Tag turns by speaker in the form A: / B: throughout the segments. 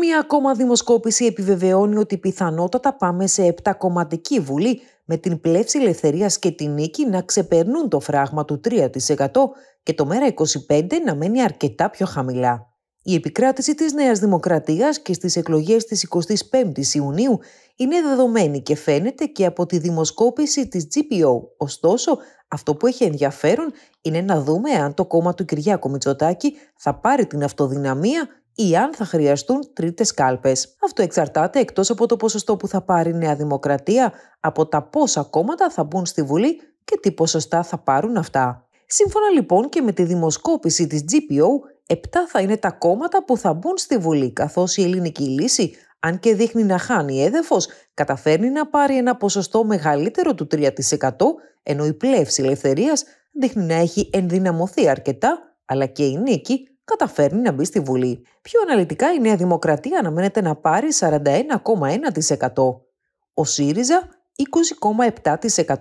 A: Μία ακόμα δημοσκόπηση επιβεβαιώνει ότι πιθανότατα πάμε σε επτακομματική βουλή με την πλεύση ελευθερίας και την νίκη να ξεπερνούν το φράγμα του 3% και το ΜΕΡΑ25 να μένει αρκετά πιο χαμηλά. Η επικράτηση της Νέας Δημοκρατίας και στις εκλογές της 25ης Ιουνίου είναι δεδομένη και φαίνεται και από τη δημοσκόπηση της GPO. Ωστόσο, αυτό που έχει ενδιαφέρον είναι να δούμε αν το κόμμα του Κυριάκου Μητσοτάκη θα πάρει την αυτοδυναμία ή αν θα χρειαστούν τρίτες κάλπες. Αυτό εξαρτάται εκτός από το ποσοστό που θα πάρει η Νέα Δημοκρατία, από τα πόσα κόμματα θα μπουν στη Βουλή και τι ποσοστά θα πάρουν αυτά. Σύμφωνα λοιπόν και με τη δημοσκόπηση της GPO, 7 θα είναι τα κόμματα που θα μπουν στη Βουλή, καθώς η ελληνική λύση, αν και δείχνει να χάνει έδεφος, καταφέρνει να πάρει ένα ποσοστό μεγαλύτερο του 3%, ενώ η πλεύση ελευθερίας δείχνει να έχει ενδυναμωθεί αρκετά, αλλά και η νίκη καταφέρνει να μπει στη Βουλή. Πιο αναλυτικά η Νέα Δημοκρατία αναμένεται να πάρει 41,1%. Ο ΣΥΡΙΖΑ 20,7%.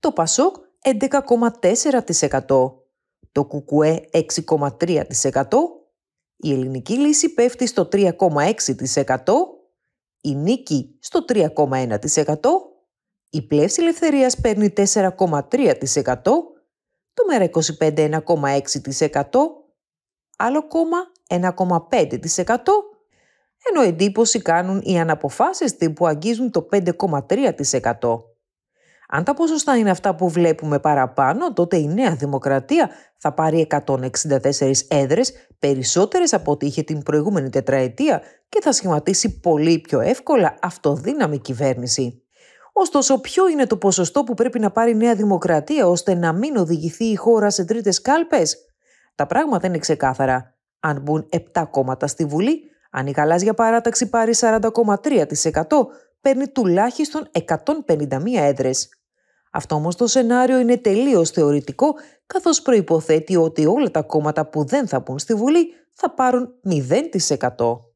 A: Το ΠΑΣΟΚ 11,4%. Το ΚΚΕ 6,3%. Η ελληνική λύση πέφτει στο 3,6%. Η νίκη στο 3,1%. Η πλεύση ελευθερίας παίρνει 4,3%. Το ΜΕΡΑ 25 1,6% άλλο κόμμα 1,5%, ενώ εντύπωση κάνουν οι αναποφάσεις που αγγίζουν το 5,3%. Αν τα ποσοστά είναι αυτά που βλέπουμε παραπάνω, τότε η Νέα Δημοκρατία θα πάρει 164 έδρες, περισσότερες από ό,τι είχε την προηγούμενη τετραετία και θα σχηματίσει πολύ πιο εύκολα αυτοδύναμη κυβέρνηση. Ωστόσο, ποιο είναι το ποσοστό που πρέπει να πάρει η Νέα Δημοκρατία ώστε να μην οδηγηθεί η χώρα σε τρίτες κάλπες? Τα πράγματα είναι ξεκάθαρα. Αν μπουν 7 κόμματα στη Βουλή, αν η γαλάζια παράταξη πάρει 40,3%, παίρνει τουλάχιστον 151 έδρες. Αυτό όμως το σενάριο είναι τελείως θεωρητικό, καθώς προϋποθέτει ότι όλα τα κόμματα που δεν θα μπουν στη Βουλή θα πάρουν 0%.